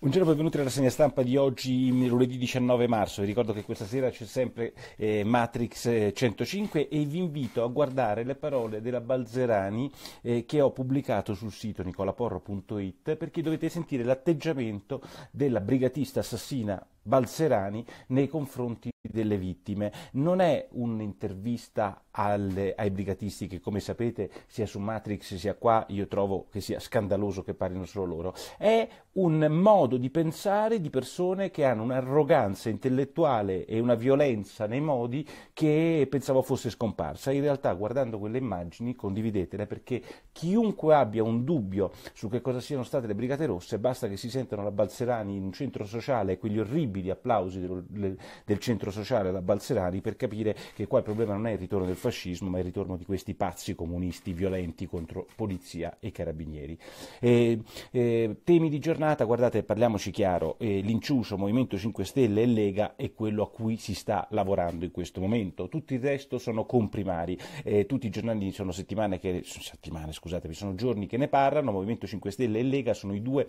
Buongiorno, benvenuti alla segna stampa di oggi, lunedì 19 marzo. Vi ricordo che questa sera c'è sempre eh, Matrix 105 eh, e vi invito a guardare le parole della Balzerani eh, che ho pubblicato sul sito nicolaporro.it perché dovete sentire l'atteggiamento della brigatista assassina Balserani nei confronti delle vittime. Non è un'intervista alle, ai brigatisti che come sapete sia su Matrix sia qua io trovo che sia scandaloso che parlino solo loro, è un modo di pensare di persone che hanno un'arroganza intellettuale e una violenza nei modi che pensavo fosse scomparsa. In realtà guardando quelle immagini condividetele perché chiunque abbia un dubbio su che cosa siano state le Brigate Rosse basta che si sentano la Balserani in un centro sociale e quegli orribili incredibili applausi del, del centro sociale da Balserani per capire che qua il problema non è il ritorno del fascismo, ma il ritorno di questi pazzi comunisti violenti contro polizia e carabinieri. E, eh, temi di giornata, guardate, parliamoci chiaro, eh, l'inciuso Movimento 5 Stelle e Lega è quello a cui si sta lavorando in questo momento, tutto il resto sono comprimari, eh, tutti i giornali sono, che, sono, scusate, sono giorni che ne parlano, Movimento 5 Stelle e Lega sono i due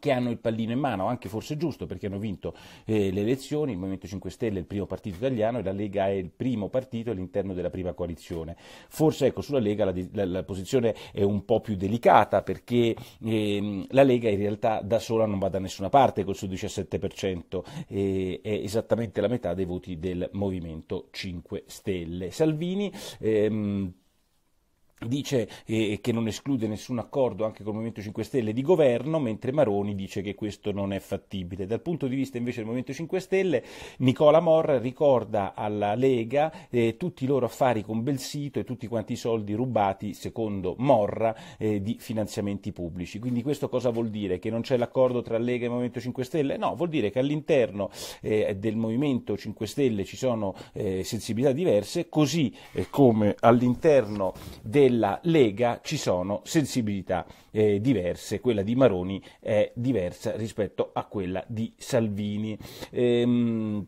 che hanno il pallino in mano, anche forse giusto perché hanno vinto eh, le elezioni, il Movimento 5 Stelle è il primo partito italiano e la Lega è il primo partito all'interno della prima coalizione. Forse ecco, sulla Lega la, la, la, posizione è un po' più delicata perché eh, la Lega in realtà da sola non va da nessuna parte col suo 17%, eh, è esattamente la metà dei voti del Movimento 5 Stelle. Salvini ehm, dice eh, che non esclude nessun accordo anche con il Movimento 5 Stelle di governo, mentre Maroni dice che questo non è fattibile. Dal punto di vista invece del Movimento 5 Stelle, Nicola Morra ricorda alla Lega eh, tutti i loro affari con Belsito e tutti quanti i soldi rubati, secondo Morra, eh, di finanziamenti pubblici. Quindi questo cosa vuol dire? Che non c'è l'accordo tra Lega e Movimento 5 Stelle? No, vuol dire che all'interno eh, del Movimento 5 Stelle ci sono eh, sensibilità diverse, così eh, come all'interno del della Lega ci sono sensibilità eh, diverse, quella di Maroni è diversa rispetto a quella di Salvini. Ehm,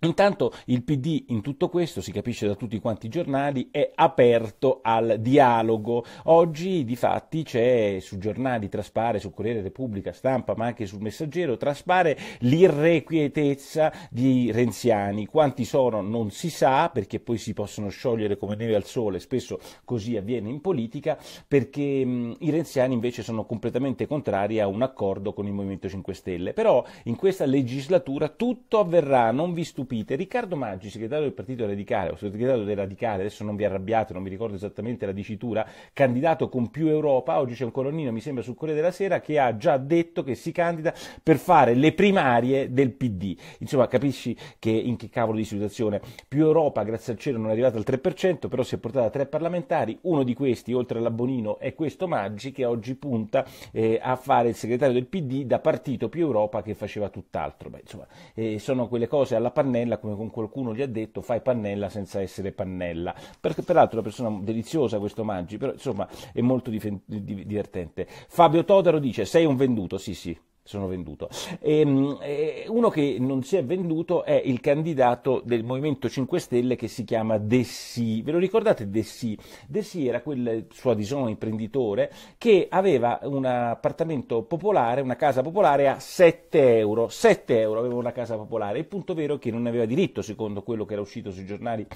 Intanto il PD in tutto questo, si capisce da tutti quanti i giornali, è aperto al dialogo. Oggi di fatti c'è su giornali, traspare, su Corriere Repubblica, stampa, ma anche sul Messaggero, traspare l'irrequietezza di Renziani. Quanti sono non si sa, perché poi si possono sciogliere come neve al sole, spesso così avviene in politica, perché mh, i Renziani invece sono completamente contrari a un accordo con il Movimento 5 Stelle. Però in questa legislatura tutto avverrà, non vi stupite stupite, Riccardo Maggi, segretario del Partito Radicale, o segretario del Radicale, adesso non vi arrabbiate, non mi ricordo esattamente la dicitura, candidato con più Europa, oggi c'è un colonnino, mi sembra, sul Corriere della Sera, che ha già detto che si candida per fare le primarie del PD. Insomma, capisci che in che cavolo di situazione. Più Europa, grazie al cielo, non è arrivata al 3%, però si è portata a tre parlamentari, uno di questi, oltre alla Bonino, è questo Maggi, che oggi punta eh, a fare il segretario del PD da partito più Europa che faceva tutt'altro. Beh, insomma, eh, sono quelle cose alla pannella pannella come con qualcuno gli ha detto fai pannella senza essere pannella perché peraltro è una persona deliziosa questo Maggi però insomma è molto difen- divertente Fabio Todaro dice sei un venduto sì sì sono venduto. E, ehm, eh, uno che non si è venduto è il candidato del Movimento 5 Stelle che si chiama Dessì. Ve lo ricordate Dessì? Dessì era quel suo disono imprenditore che aveva un appartamento popolare, una casa popolare a 7 euro. 7 euro aveva una casa popolare. Il punto vero è che non ne aveva diritto, secondo quello che era uscito sui giornali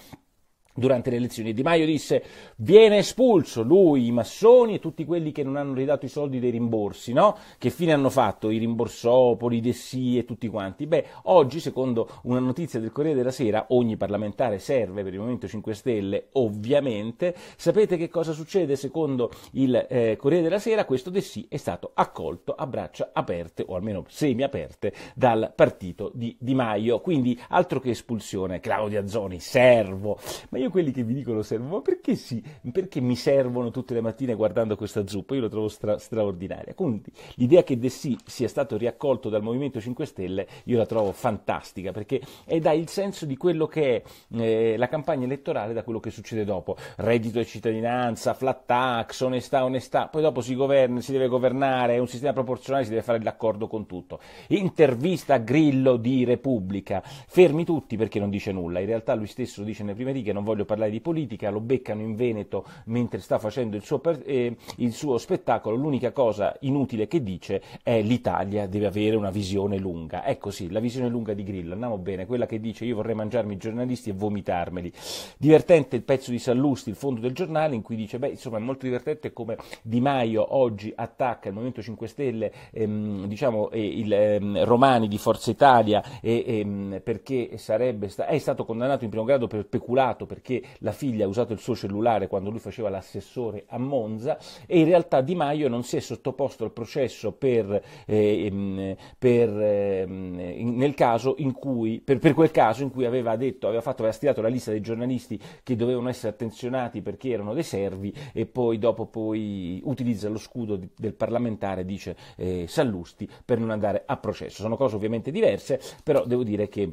Durante le elezioni Di Maio disse viene espulso lui, i massoni e tutti quelli che non hanno ridato i soldi dei rimborsi, no? Che fine hanno fatto i rimborsopoli, i Sì e tutti quanti? Beh, oggi, secondo una notizia del Corriere della Sera, ogni parlamentare serve per il Movimento 5 Stelle, ovviamente. Sapete che cosa succede secondo il eh, Corriere della Sera? Questo De è stato accolto a braccia aperte, o almeno semiaperte, dal partito di Di Maio. Quindi altro che espulsione, Claudia Zoni, servo. Ma io io quelli che vi dicono servono, ma perché sì? Perché mi servono tutte le mattine guardando questa zuppa? Io la trovo stra- straordinaria. Quindi l'idea che De Sì sia stato riaccolto dal Movimento 5 Stelle io la trovo fantastica, perché dà il senso di quello che è eh, la campagna elettorale da quello che succede dopo. Reddito e cittadinanza, flat tax, onestà, onestà, poi dopo si governa, si deve governare, è un sistema proporzionale, si deve fare l'accordo con tutto. Intervista a Grillo di Repubblica, fermi tutti perché non dice nulla, in realtà lui stesso dice nelle prime righe non voglio voglio parlare di politica, lo beccano in Veneto mentre sta facendo il suo, per, eh, il suo spettacolo, l'unica cosa inutile che dice è l'Italia deve avere una visione lunga. Ecco sì, la visione lunga di Grillo, andiamo bene, quella che dice io vorrei mangiarmi i giornalisti e vomitarmeli. Divertente il pezzo di Sallusti, il fondo del giornale, in cui dice, beh, insomma è molto divertente come Di Maio oggi attacca il Movimento 5 Stelle, ehm, diciamo, eh, il ehm, Romani di Forza Italia, eh, ehm, perché sarebbe sta- è stato condannato in primo grado per peculato, per perché la figlia ha usato il suo cellulare quando lui faceva l'assessore a Monza e in realtà Di Maio non si è sottoposto al processo per, eh, ehm, per, eh, nel caso in cui, per, per, quel caso in cui aveva, detto, aveva, fatto, aveva stilato la lista dei giornalisti che dovevano essere attenzionati perché erano dei servi e poi dopo poi utilizza lo scudo di, del parlamentare, dice eh, Sallusti, per non andare a processo. Sono cose ovviamente diverse, però devo dire che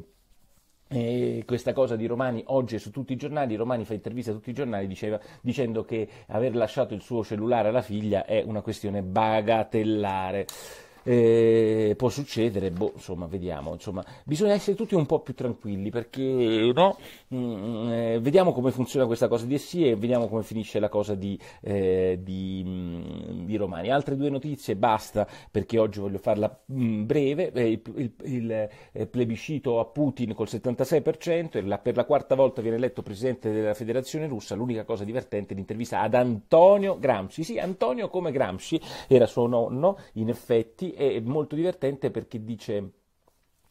e questa cosa di Romani oggi è su tutti i giornali, Romani fa interviste a tutti i giornali diceva, dicendo che aver lasciato il suo cellulare alla figlia è una questione bagatellare. Eh, può succedere, boh, insomma, vediamo. Insomma, bisogna essere tutti un po' più tranquilli perché no? Mm, eh, vediamo come funziona questa cosa di Essie e vediamo come finisce la cosa di, eh, di, mm, di, Romani. Altre due notizie, basta perché oggi voglio farla mh, mm, breve. Eh, il, il, il eh, plebiscito a Putin col 76% e la, per la quarta volta viene eletto presidente della Federazione Russa. L'unica cosa divertente è l'intervista ad Antonio Gramsci. Sì, Antonio come Gramsci era suo nonno, in effetti è molto divertente perché dice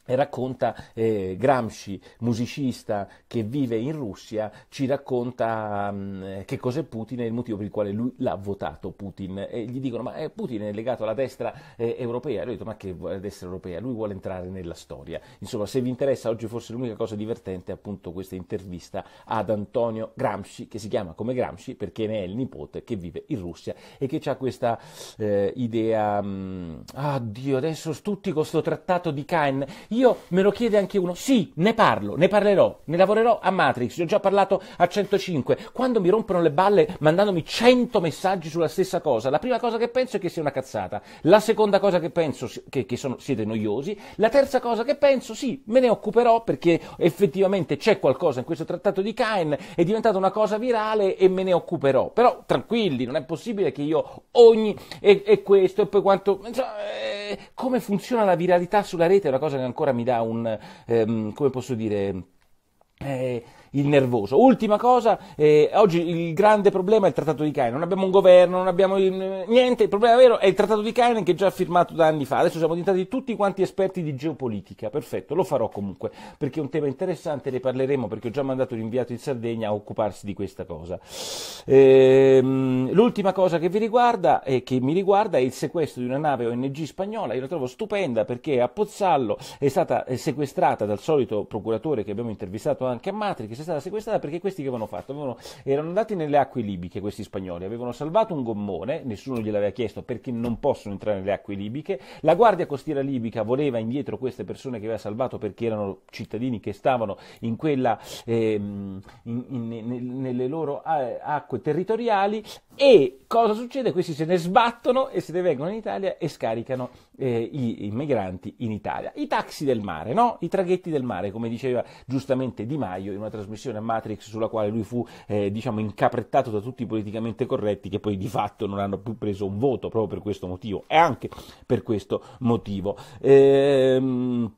e racconta eh, Gramsci, musicista che vive in Russia, ci racconta mh, mm, eh, che cos'è Putin e il motivo per il quale lui l'ha votato Putin. E gli dicono: Ma eh, Putin è legato alla destra eh, europea. E lui ha detto: Ma che vuole destra europea? Lui vuole entrare nella storia. Insomma, se vi interessa, oggi forse l'unica cosa divertente è appunto questa intervista ad Antonio Gramsci, che si chiama come Gramsci perché ne è il nipote che vive in Russia e che ha questa eh, idea: mm, Ah, Dio, adesso tutti con questo trattato di Cain io me lo chiede anche uno. Sì, ne parlo, ne parlerò, ne lavorerò a Matrix, ne ho già parlato a 105. Quando mi rompono le balle mandandomi 100 messaggi sulla stessa cosa, la prima cosa che penso è che sia una cazzata. La seconda cosa che penso che, che sono, siete noiosi. La terza cosa che penso, sì, me ne occuperò perché effettivamente c'è qualcosa in questo trattato di Cain, è diventata una cosa virale e me ne occuperò. Però tranquilli, non è possibile che io ogni... e, e questo e poi quanto... Insomma, eh, come funziona la viralità sulla rete è una cosa che ancora mi dà un, ehm, come posso dire, eh, il nervoso. Ultima cosa, eh, oggi il grande problema è il trattato di Cain, non abbiamo un governo, non abbiamo il, eh, niente, il problema vero è il trattato di Cain che è già firmato da anni fa, adesso siamo diventati tutti quanti esperti di geopolitica, perfetto, lo farò comunque, perché è un tema interessante, ne parleremo perché ho già mandato l'inviato in Sardegna a occuparsi di questa cosa. Ehm, l'ultima cosa che vi riguarda e che mi riguarda è il sequestro di una nave ONG spagnola, io la trovo stupenda perché a Pozzallo è stata eh, sequestrata dal solito procuratore che abbiamo intervistato anche a Matri, sia stata sequestrata perché questi che avevano fatto? Avevano, erano andati nelle acque libiche questi spagnoli, avevano salvato un gommone, nessuno gliel'aveva chiesto perché non possono entrare nelle acque libiche, la guardia costiera libica voleva indietro queste persone che aveva salvato perché erano cittadini che stavano in quella, eh, in, in, nelle loro eh, acque territoriali, e cosa succede? Questi se ne sbattono e se ne vengono in Italia e scaricano eh, i, i, migranti in Italia. I taxi del mare, no? I traghetti del mare, come diceva giustamente Di Maio in una trasmissione a Matrix sulla quale lui fu, eh, diciamo, incaprettato da tutti i politicamente corretti che poi di fatto non hanno più preso un voto proprio per questo motivo e anche per questo motivo. Ehm,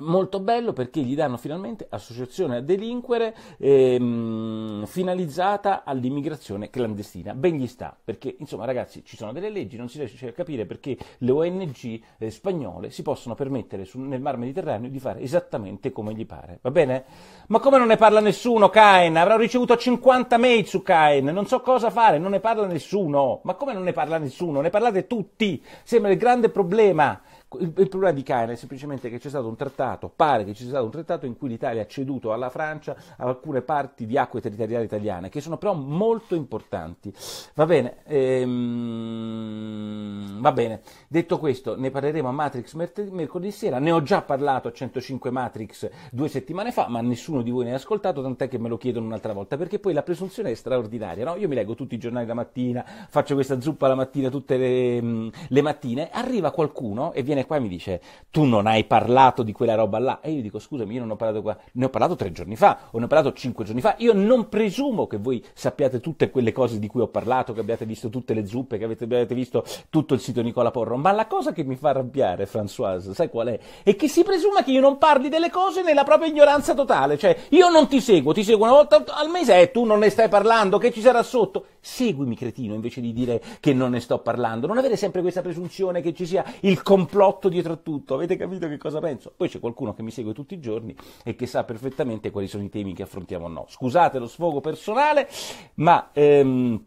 Molto bello perché gli danno finalmente associazione a delinquere ehm, finalizzata all'immigrazione clandestina. Ben gli sta, perché insomma ragazzi ci sono delle leggi, non si riesce a capire perché le ONG eh, spagnole si possono permettere su, nel Mar Mediterraneo di fare esattamente come gli pare, va bene? Ma come non ne parla nessuno Caen? Avrò ricevuto 50 mail su Caen, non so cosa fare, non ne parla nessuno. Ma come non ne parla nessuno? Ne parlate tutti, sembra il grande problema. Il, il, problema di Caina è semplicemente che c'è stato un trattato, pare che ci sia stato un trattato in cui l'Italia ha ceduto alla Francia alcune parti di acque territoriali italiane, che sono però molto importanti. Va bene, ehm, va bene. detto questo, ne parleremo a Matrix mercoledì sera, ne ho già parlato a 105 Matrix due settimane fa, ma nessuno di voi ne ha ascoltato, tant'è che me lo chiedono un'altra volta, perché poi la presunzione è straordinaria, no? Io mi leggo tutti i giornali la mattina, faccio questa zuppa la mattina, tutte le, mm, le mattine, arriva qualcuno e viene qua e mi dice tu non hai parlato di quella roba là e io dico scusami io non ho parlato qua, ne ho parlato tre giorni fa o ne ho parlato cinque giorni fa, io non presumo che voi sappiate tutte quelle cose di cui ho parlato, che abbiate visto tutte le zuppe, che avete visto tutto il sito Nicola Porro, ma la cosa che mi fa arrabbiare Françoise, sai qual è? È che si presuma che io non parli delle cose nella propria ignoranza totale, cioè io non ti seguo, ti seguo una volta al mese e tu non ne stai parlando, che ci sarà sotto? seguimi cretino invece di dire che non ne sto parlando, non avere sempre questa presunzione che ci sia il complotto dietro a tutto, avete capito che cosa penso? Poi c'è qualcuno che mi segue tutti i giorni e che sa perfettamente quali sono i temi che affrontiamo o no. Scusate lo sfogo personale, ma... Ehm,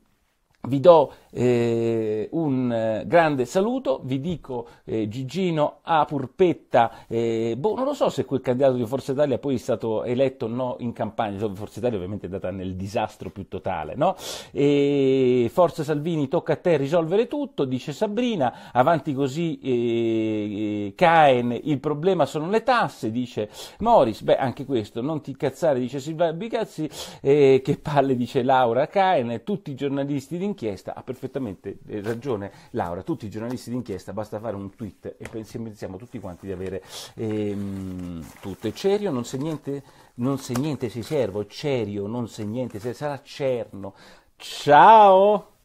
vi do eh, un eh, grande saluto, vi dico eh, Gigino a Purpetta, eh, boh, non lo so se quel candidato di Forza Italia poi è stato eletto o no in campagna, Forza Italia ovviamente è data nel disastro più totale, no? E Forza Salvini, tocca a te risolvere tutto, dice Sabrina, avanti così Caen, eh, eh, il problema sono le tasse, dice Moris, beh anche questo, non ti incazzare, dice Silvia Bicazzi, che palle, dice Laura Caen, tutti i giornalisti di d'inchiesta ha perfettamente eh, ragione Laura, tutti i giornalisti d'inchiesta basta fare un tweet e pensiamo tutti quanti di avere ehm, tutto. Cerio non se niente, non se niente si servo, Cerio non se niente, se sarà Cerno. Ciao!